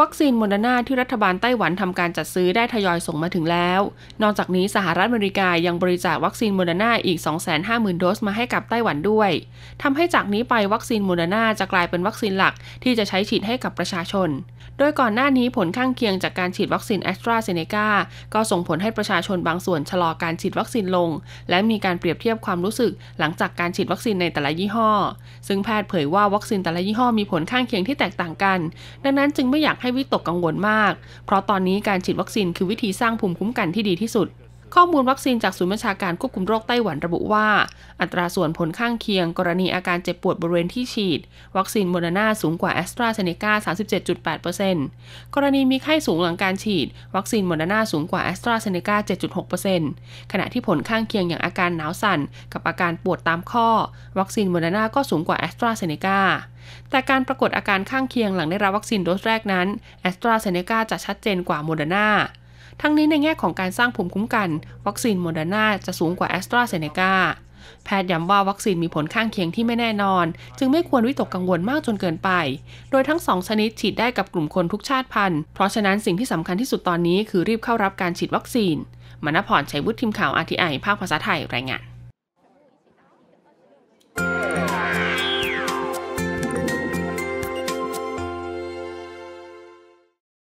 วัคซีนโมเดอร์นาที่รัฐบาลไต้หวันทำการจัดซื้อได้ทยอยส่งมาถึงแล้ว นอกจากนี้สหรัฐอเมริกายังบริจาควัคซีนโมเดอร์นาอีก 250,000 โดส มาให้กับไต้หวันด้วย ทำให้จากนี้ไปวัคซีนโมเดอร์นาจะกลายเป็นวัคซีนหลักที่จะใช้ฉีดให้กับประชาชน โดยก่อนหน้านี้ผลข้างเคียงจากการฉีดวัคซีนแอสตราเซเนกาก็ส่งผลให้ประชาชนบางส่วนชะลอการฉีดวัคซีนลง และมีการเปรียบเทียบความรู้สึก หลังจากการฉีดวัคซีนในแต่ละยี่ห้อ ซึ่งแพทย์เผยว่าวัคซีนแต่ละยี่ห้อมีผลข้างเคียงที่แตกต่างกัน ดังนั้นจึงไม่อยากให้วิตกกังวลมาก เพราะตอนนี้การฉีดวัคซีนคือวิธีสร้างภูมิคุ้มกันที่ดีที่สุดข้อมูลวัคซีนจากศูนย์บัญชาการควบคุมโรคไต้หวันระบุว่า อัตราส่วนผลข้างเคียงกรณีอาการเจ็บปวดบริเวณที่ฉีด วัคซีนโมเดอร์นาสูงกว่าแอสตราเซเนกา37.8%กรณีมีไข้สูงหลังการฉีด วัคซีนโมเดอร์นาสูงกว่าแอสตราเซเนกา7.6%ขณะที่ผลข้างเคียงอย่างอาการหนาวสั่นกับอาการปวดตามข้อ วัคซีนโมเดอร์นาก็สูงกว่าแอสตราเซเนกาแต่การปรากฏอาการข้างเคียงหลังได้รับวัคซีนโดสแรกนั้นแอสตราเซเนกาจะชัดเจนกว่าโมเดอร์นาทั้งนี้ในแง่ของการสร้างภูมิคุ้มกัน วัคซีนโมเดอร์นาจะสูงกว่าแอสตราเซเนกาแพทย์ย้ำว่าวัคซีนมีผลข้างเคียงที่ไม่แน่นอน จึงไม่ควรวิตกกังวลมากจนเกินไป โดยทั้งสองชนิดฉีดได้กับกลุ่มคนทุกชาติพันธุ์เพราะฉะนั้นสิ่งที่สำคัญที่สุดตอนนี้คือรีบเข้ารับการฉีดวัคซีนมณพรชัยวุฒิทีมข่าวอาทีไอภาคภาษาไทยรายงาน